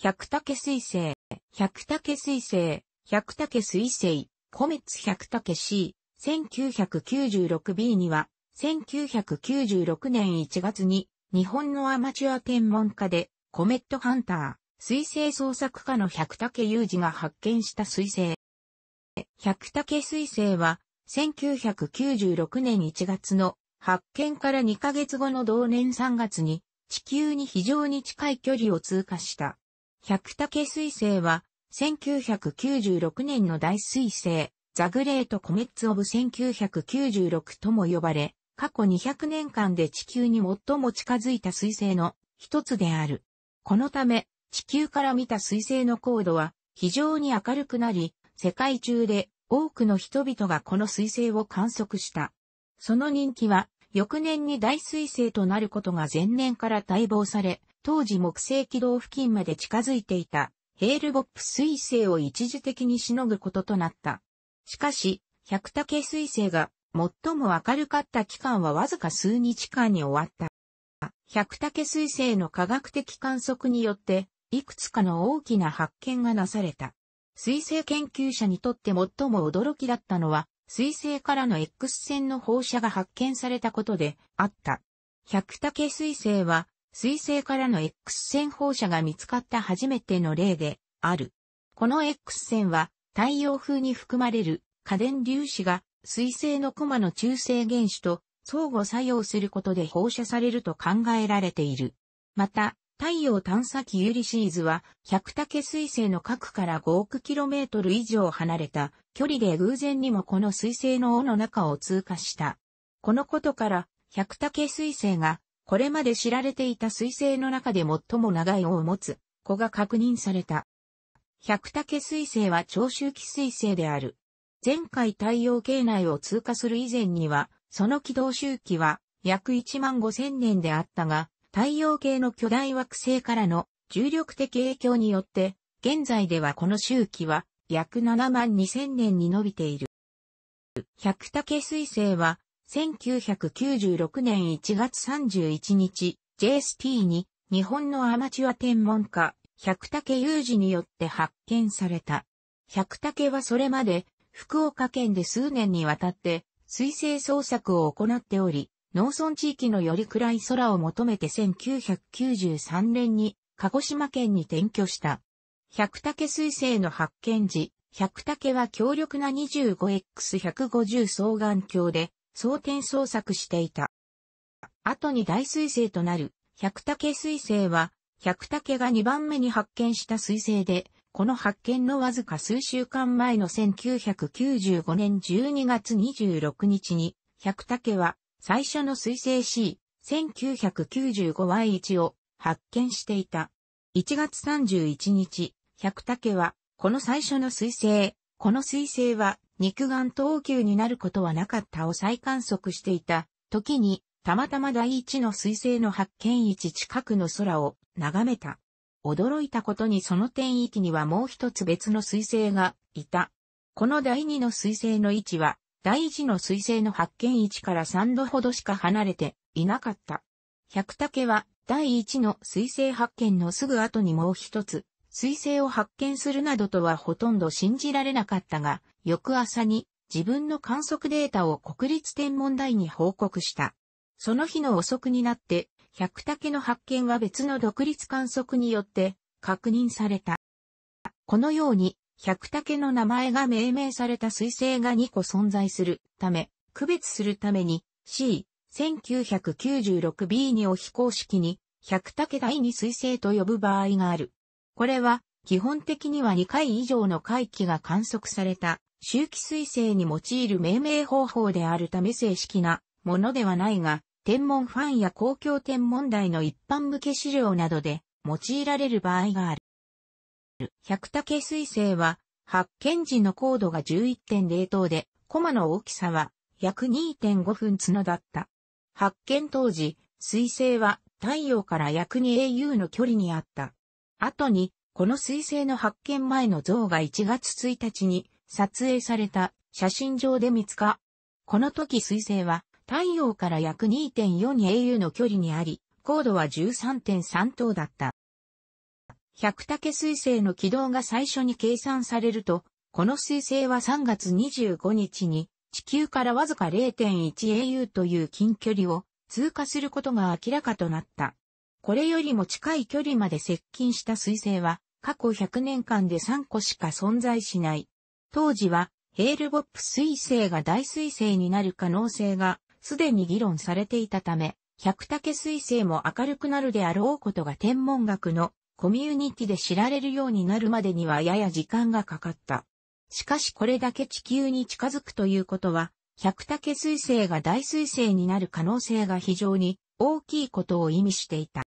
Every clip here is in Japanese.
百竹水星、百竹水星、百竹水星、コメッツ百竹 C、1996B には、1996年1月に、日本のアマチュア天文家で、コメットハンター、水星創作家の百竹雄二が発見した水星。百竹水星は、1996年1月の発見から2ヶ月後の同年3月に、地球に非常に近い距離を通過した。百武彗星は、1996年の大彗星、ザグレートコメッツオブ1996とも呼ばれ、過去200年間で地球に最も近づいた彗星の一つである。このため、地球から見た彗星の高度は非常に明るくなり、世界中で多くの人々がこの彗星を観測した。その人気は、翌年に大彗星となることが前年から待望され、当時木星軌道付近まで近づいていた、ヘールボップ彗星を一時的にしのぐこととなった。しかし、百武彗星が最も明るかった期間はわずか数日間に終わった。百武彗星の科学的観測によって、いくつかの大きな発見がなされた。彗星研究者にとって最も驚きだったのは、彗星からの X 線の放射が発見されたことであった。百武彗星は水星からの X 線放射が見つかった初めての例である。この X 線は太陽風に含まれる家電粒子が水星のコマの中性原子と相互作用することで放射されると考えられている。また、太陽探査機ユリシーズは、百竹水星の核から5億キロメートル以上離れた距離で偶然にもこの水星の尾の中を通過した。このことから、百竹水星がこれまで知られていた彗星の中で最も長い尾を持つ子が確認された。百武彗星は長周期彗星である。前回太陽系内を通過する以前には、その軌道周期は約1万5千年であったが、太陽系の巨大惑星からの重力的影響によって、現在ではこの周期は約7万2千年に伸びている。百武彗星は1996年1月31日、JST に日本のアマチュア天文家、百武雄二によって発見された。百武はそれまで福岡県で数年にわたって水星捜索を行っており、農村地域のより暗い空を求めて1993年に鹿児島県に転居した。百武水星の発見時、百武は強力な 25X150 双眼鏡で総点創作していた。後に大彗星となる、百武彗星は、百武が2番目に発見した彗星で、この発見のわずか数週間前の1995年12月26日に、百武は最初の彗星 C、1995Y1 を発見していた。1月31日、百武は、この最初の彗星、この彗星は肉眼等級になることはなかったを再観測していた、時に、たまたま第一の彗星の発見位置近くの空を眺めた。驚いたことにその天域にはもう一つ別の彗星がいた。この第二の彗星の位置は、第一の彗星の発見位置から3度ほどしか離れていなかった。百武は第一の彗星発見のすぐ後にもう一つ彗星を発見するなどとはほとんど信じられなかったが、翌朝に自分の観測データを国立天文台に報告した。その日の遅くになって、百竹の発見は別の独立観測によって確認された。このように、百竹の名前が命名された彗星が2個存在するため、区別するために C、1996B2 を非公式に、百竹第2彗星と呼ぶ場合がある。これは、基本的には2回以上の回帰が観測された、周期彗星に用いる命名方法であるため正式なものではないが、天文ファンや公共天文台の一般向け資料などで用いられる場合がある。百竹彗星は、発見時の高度が11.0等で、コマの大きさは約2.5分角だった。発見当時、彗星は太陽から約 2au の距離にあった。後に、この彗星の発見前の像が1月1日に撮影された写真上で見つか。この時彗星は太陽から約 2.4au の距離にあり、高度は13.3等だった。百武彗星の軌道が最初に計算されると、この彗星は3月25日に地球からわずか 0.1au という近距離を通過することが明らかとなった。これよりも近い距離まで接近した彗星は、過去100年間で3個しか存在しない。当時は、ヘールボップ彗星が大彗星になる可能性が、すでに議論されていたため、百竹彗星も明るくなるであろうことが天文学のコミュニティで知られるようになるまでにはやや時間がかかった。しかしこれだけ地球に近づくということは、百竹彗星が大彗星になる可能性が非常に大きいことを意味していた。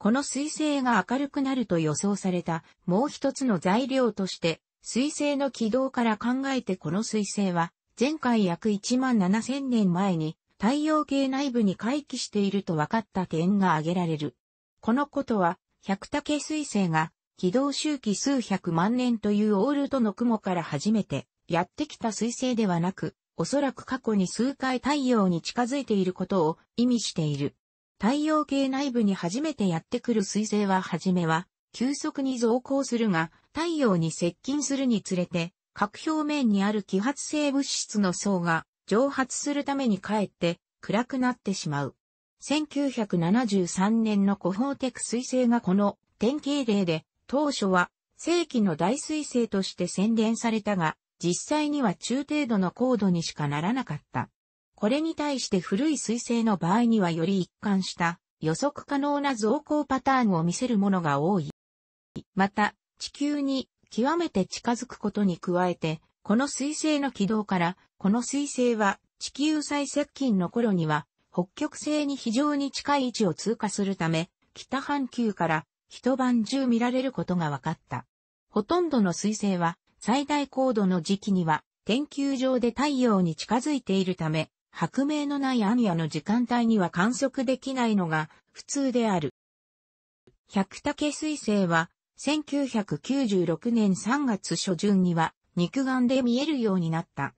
この水星が明るくなると予想されたもう一つの材料として、水星の軌道から考えてこの水星は、前回約1万7000年前に太陽系内部に回帰していると分かった点が挙げられる。このことは、百竹水星が軌道周期数百万年というオールドの雲から初めてやってきた水星ではなく、おそらく過去に数回太陽に近づいていることを意味している。太陽系内部に初めてやってくる彗星は初めは、急速に増高するが、太陽に接近するにつれて、核表面にある揮発性物質の層が蒸発するためにかえって暗くなってしまう。1973年のコホーテク彗星がこの典型例で、当初は正規の大彗星として宣伝されたが、実際には中程度の高度にしかならなかった。これに対して古い彗星の場合にはより一貫した予測可能な増光パターンを見せるものが多い。また、地球に極めて近づくことに加えて、この彗星の軌道から、この彗星は地球最接近の頃には、北極星に非常に近い位置を通過するため、北半球から一晩中見られることが分かった。ほとんどの彗星は最大高度の時期には、研究上で太陽に近づいているため、白明のない暗夜の時間帯には観測できないのが普通である。百武彗星は、1996年3月初旬には肉眼で見えるようになった。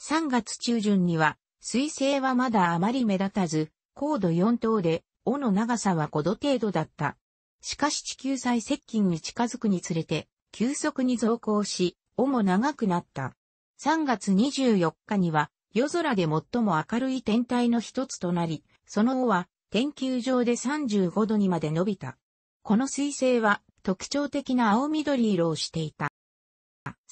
3月中旬には、彗星はまだあまり目立たず、高度4等で、尾の長さは5度程度だった。しかし地球最接近に近づくにつれて、急速に増高し、尾も長くなった。3月24日には、夜空で最も明るい天体の一つとなり、その尾は天球上で35度にまで伸びた。この彗星は特徴的な青緑色をしていた。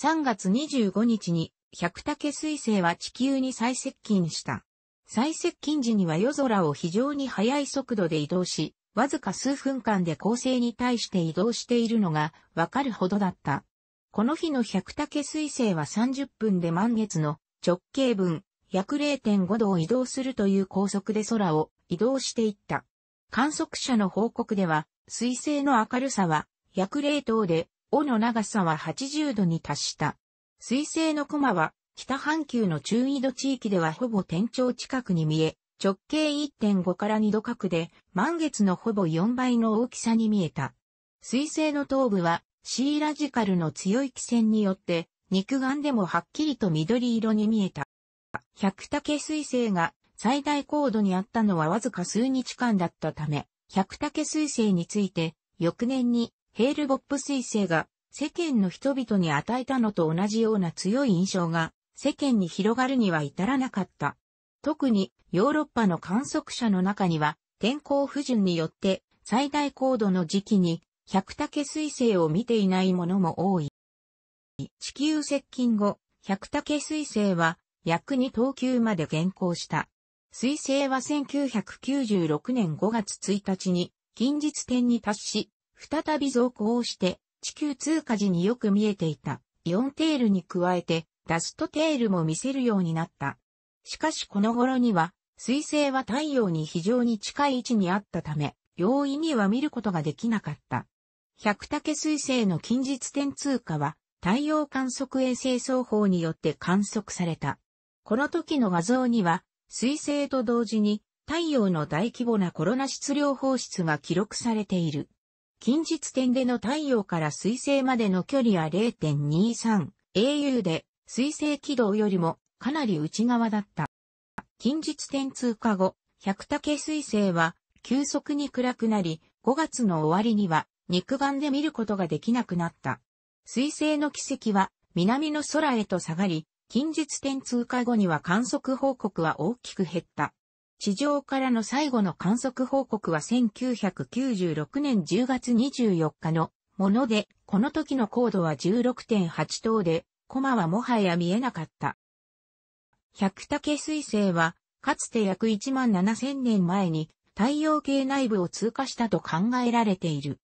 3月25日に百武彗星は地球に最接近した。最接近時には夜空を非常に速い速度で移動し、わずか数分間で恒星に対して移動しているのがわかるほどだった。この日の百武彗星は30分で満月の直径分約0.5度を移動するという高速で空を移動していった。観測者の報告では、水星の明るさは約0等で、尾の長さは80度に達した。水星のマは、北半球の中緯度地域ではほぼ天頂近くに見え、直径1.5から2度角で、満月のほぼ4倍の大きさに見えた。水星の頭部は、シーラジカルの強い気線によって、肉眼でもはっきりと緑色に見えた。百武彗星が最大高度にあったのはわずか数日間だったため、百武彗星について、翌年にヘールボップ彗星が世間の人々に与えたのと同じような強い印象が世間に広がるには至らなかった。特にヨーロッパの観測者の中には天候不順によって最大高度の時期に百武彗星を見ていないものも多い。地球接近後、百武彗星は約二等級まで減行した。彗星は1996年5月1日に近日点に達し、再び増をして、地球通過時によく見えていた、イオンテールに加えて、ダストテールも見せるようになった。しかしこの頃には、彗星は太陽に非常に近い位置にあったため、容易には見ることができなかった。百竹彗星の近日点通過は、太陽観測衛星双方によって観測された。この時の画像には、彗星と同時に太陽の大規模なコロナ質量放出が記録されている。近日点での太陽から彗星までの距離は 0.23au で、彗星軌道よりもかなり内側だった。近日点通過後、百武彗星は急速に暗くなり、5月の終わりには肉眼で見ることができなくなった。彗星の奇跡は南の空へと下がり、近日点通過後には観測報告は大きく減った。地上からの最後の観測報告は1996年10月24日のもので、この時の高度は16.8等で、コマはもはや見えなかった。百武彗星は、かつて約1万7000年前に太陽系内部を通過したと考えられている。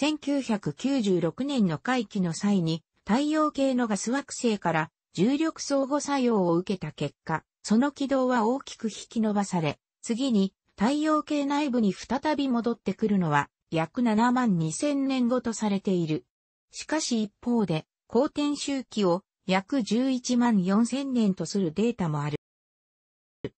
1996年の回帰の際に、太陽系のガス惑星から重力相互作用を受けた結果、その軌道は大きく引き伸ばされ、次に太陽系内部に再び戻ってくるのは約7万2000年後とされている。しかし一方で、公転周期を約11万4000年とするデータもある。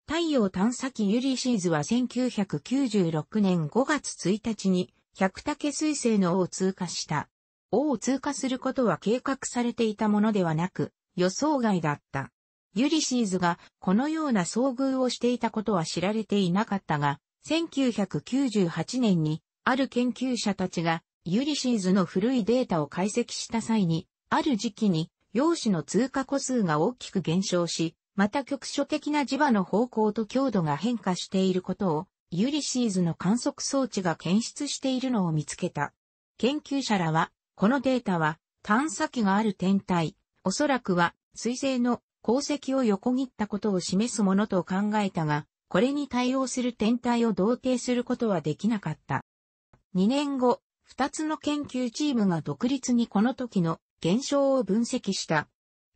太陽探査機ユリシーズは1996年5月1日に百武彗星の尾を通過した。尾を通過することは計画されていたものではなく、予想外だった。ユリシーズがこのような遭遇をしていたことは知られていなかったが、1998年にある研究者たちがユリシーズの古いデータを解析した際に、ある時期に陽子の通過個数が大きく減少し、また局所的な磁場の方向と強度が変化していることを、ユリシーズの観測装置が検出しているのを見つけた。研究者らは、このデータは探査機がある天体、おそらくは、水星の功績を横切ったことを示すものと考えたが、これに対応する天体を同定することはできなかった。2年後、2つの研究チームが独立にこの時の現象を分析した。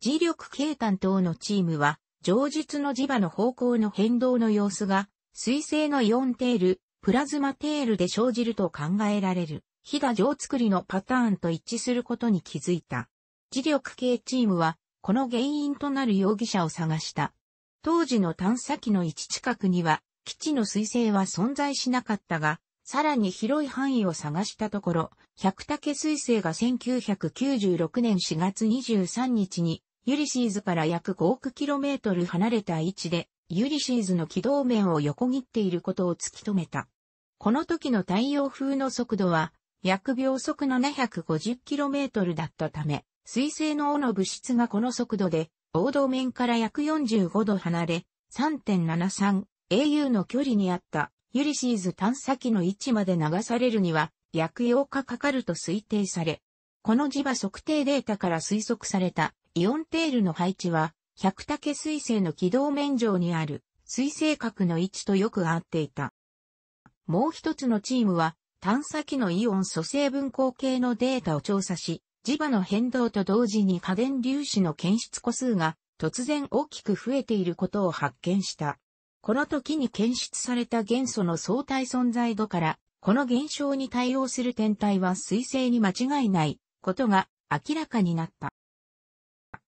磁力計担当のチームは、上述の磁場の方向の変動の様子が、水星のイオンテール、プラズマテールで生じると考えられる、飛騨上作りのパターンと一致することに気づいた。磁力系チームは、この原因となる容疑者を探した。当時の探査機の位置近くには、基地の彗星は存在しなかったが、さらに広い範囲を探したところ、百武彗星が1996年4月23日に、ユリシーズから約5億キロメートル離れた位置で、ユリシーズの軌道面を横切っていることを突き止めた。この時の太陽風の速度は、約秒速750キロメートルだったため、水星の尾の物質がこの速度で、王道面から約45度離れ、3.73au の距離にあったユリシーズ探査機の位置まで流されるには約8日かかると推定され、この磁場測定データから推測されたイオンテールの配置は、百竹水星の軌道面上にある水星核の位置とよく合っていた。もう一つのチームは探査機のイオン組成分光系のデータを調査し、磁場の変動と同時に過電粒子の検出個数が突然大きく増えていることを発見した。この時に検出された元素の相対存在度から、この現象に対応する天体は彗星に間違いないことが明らかになった。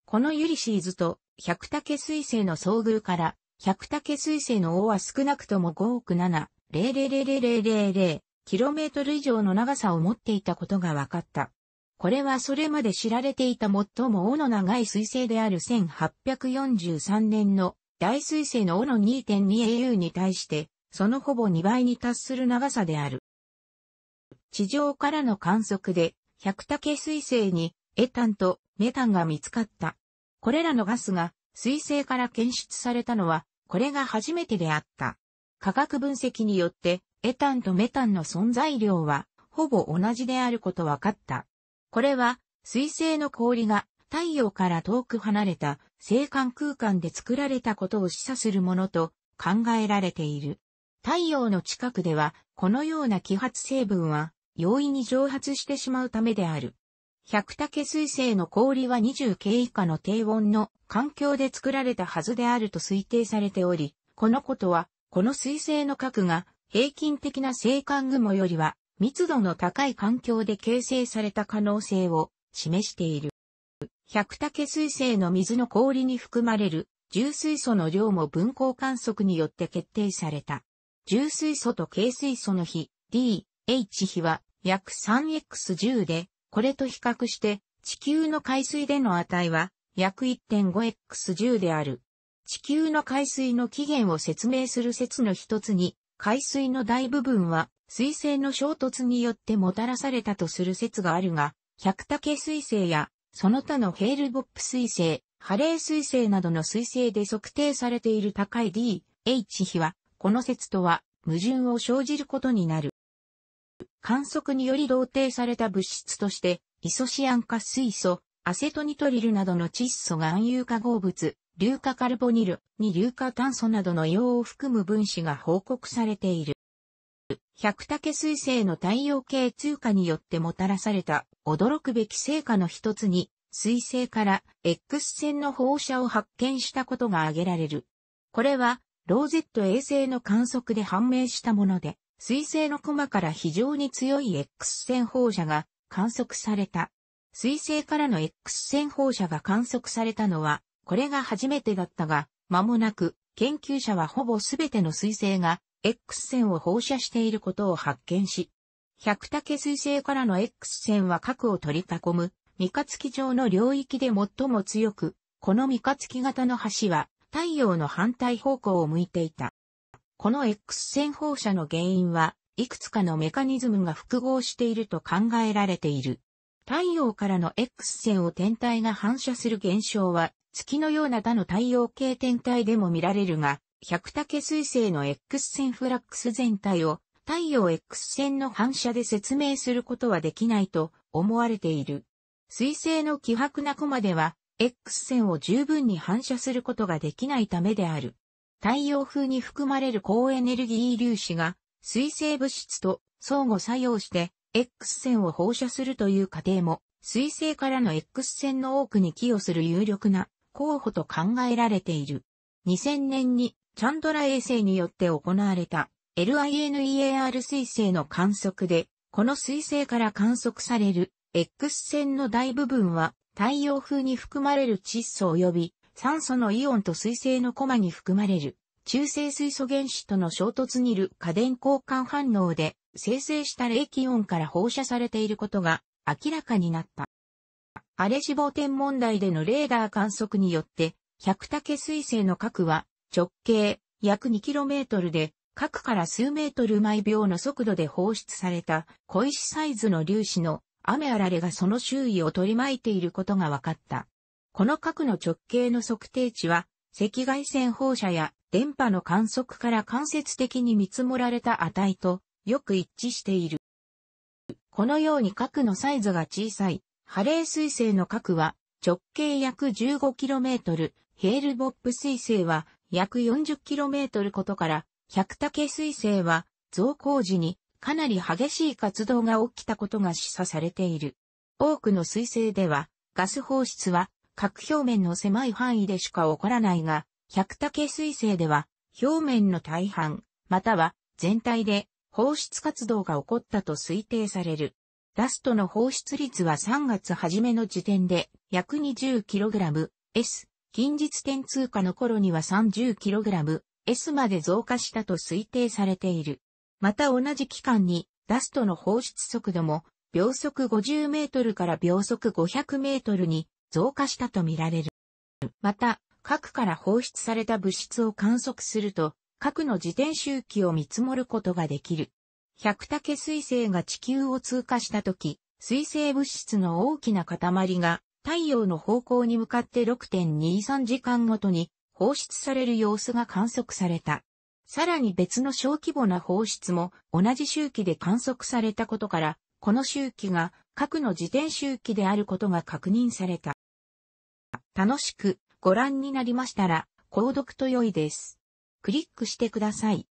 このユリシーズと百竹彗星の遭遇から、百竹彗星の王は少なくとも5億7、0 0 0 0 0 0 0トル以上の長さを持っていたことが分かった。これはそれまで知られていた最も尾の長い彗星である1843年の大彗星の尾の 2.2au に対して、そのほぼ2倍に達する長さである。地上からの観測で、百竹彗星にエタンとメタンが見つかった。これらのガスが彗星から検出されたのは、これが初めてであった。化学分析によって、エタンとメタンの存在量は、ほぼ同じであること分かった。これは、水星の氷が太陽から遠く離れた星間空間で作られたことを示唆するものと考えられている。太陽の近くでは、このような揮発成分は容易に蒸発してしまうためである。百竹水星の氷は2 0系以下の低温の環境で作られたはずであると推定されており、このことは、この水星の核が平均的な星間雲よりは密度の高い環境で形成された可能性を示している。百竹水星の水の氷に含まれる重水素の量も分光観測によって決定された。重水素と軽水素の比 D、H 比は約 3X10 で、これと比較して地球の海水での値は約 1.5X10 である。地球の海水の起源を説明する説の一つに、海水の大部分は彗星の衝突によってもたらされたとする説があるが、百武彗星や、その他のヘールボップ彗星、ハレー彗星などの彗星で測定されている高い D、H 比は、この説とは矛盾を生じることになる。観測により同定された物質として、イソシアン化水素、アセトニトリルなどの窒素が暗有化合物、硫化カルボニルに硫化炭素などの硫黄を含む分子が報告されている。百竹彗星の太陽系通過によってもたらされた驚くべき成果の一つに、彗星から X 線の放射を発見したことが挙げられる。これは、ローゼット衛星の観測で判明したもので、彗星のコマから非常に強い X 線放射が観測された。彗星からの X 線放射が観測されたのは、これが初めてだったが、間もなく、研究者はほぼすべての彗星が X 線を放射していることを発見し、百竹彗星からの X 線は核を取り囲む、三日月状の領域で最も強く、この三日月型の橋は太陽の反対方向を向いていた。この X 線放射の原因は、いくつかのメカニズムが複合していると考えられている。太陽からの X 線を天体が反射する現象は、月のような他の太陽系天体でも見られるが、百竹彗星の X 線フラックス全体を太陽 X 線の反射で説明することはできないと思われている。彗星の希薄なコマでは X 線を十分に反射することができないためである。太陽風に含まれる高エネルギー粒子が彗星物質と相互作用して X 線を放射するという過程も彗星からの X 線の多くに寄与する有力な候補と考えられている。2000年にチャンドラ衛星によって行われた LINEAR 彗星の観測で、この彗星から観測される X 線の大部分は太陽風に含まれる窒素及び酸素のイオンと水星のコマに含まれる中性水素原子との衝突にいる過電交換反応で生成した冷気温から放射されていることが明らかになった。アレ死亡天文台でのレーダー観測によって、百武彗星の核は直径約 2km で核から数メートル毎秒の速度で放出された小石サイズの粒子の雨あられがその周囲を取り巻いていることが分かった。この核の直径の測定値は赤外線放射や電波の観測から間接的に見積もられた値とよく一致している。このように核のサイズが小さいハレー彗星の核は直径約 15km、ヘールボップ彗星は約 40km ことから、百武水星は増工時にかなり激しい活動が起きたことが示唆されている。多くの水星では、ガス放出は核表面の狭い範囲でしか起こらないが、百武水星では表面の大半、または全体で放出活動が起こったと推定される。ダストの放出率は3月初めの時点で約 20kg S 近日点通過の頃には 30kg、S まで増加したと推定されている。また同じ期間に、ダストの放出速度も、秒速50メートルから秒速500メートルに増加したとみられる。また、核から放出された物質を観測すると、核の自転周期を見積もることができる。百竹彗星が地球を通過した時、彗星物質の大きな塊が太陽の方向に向かって6.23時間ごとに放出される様子が観測された。さらに別の小規模な放出も同じ周期で観測されたことから、この周期が核の自転周期であることが確認された。楽しくご覧になりましたら、購読と良いです。クリックしてください。